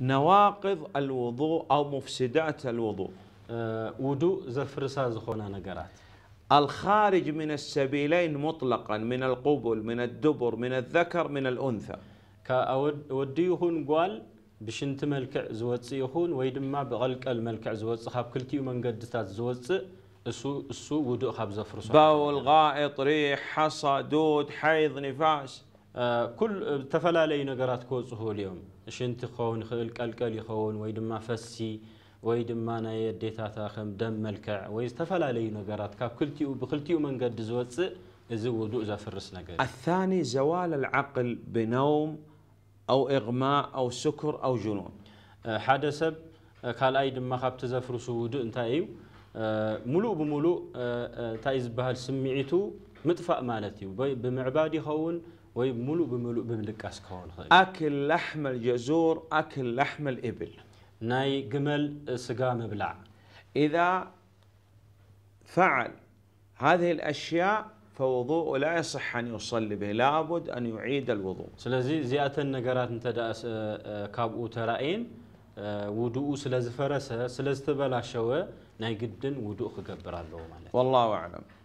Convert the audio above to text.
نواقض الوضوء أو مفسدات الوضوء أه، وضوء زفرسا زخونا نقرات الخارج من السبيلين مطلقا من القبل من الدبر من الذكر من الأنثى كأودي هون قال بشنت ملكع زوتسي يخون ويدما بغلق الملكع زوتسي خاب كلتي من قدتات زوتسي اسو اسو ودو خاب زفرسا باول غائط ريح حصى دود حيض نفاس كل تفلا لي نجارات كوز هوليوم شنت خون خلق الكل يخون ويد ما فسي ويد ما ناي ديتا تاخم دم ملكع ويد تفلا لي نجارات كا كلتيو بخلتيو من قد زوتس إذا ودوء ذا نجار الثاني زوال العقل بنوم أو إغماء أو سكر أو جنون حدا سب قال أيد ما خبت ذا فرس ودوء انتايو ملو بملو تايز بهالسمعتو مطفاء مالتي بمعبادي هون وي ملو بملو بملقاس كون اكل لحم الجزور اكل لحم الابل ناي جمل آه، سقا مبلع اذا فعل هذه الاشياء فوضوء لا يصح ان يصلي به لابد ان يعيد الوضوء سلازي زياته النجارات انت داس آه، آه، كابو تراين وضوء سلاز فرسه سلاز تبلاشوه ناي جدن وضوء كجبر الله والله اعلم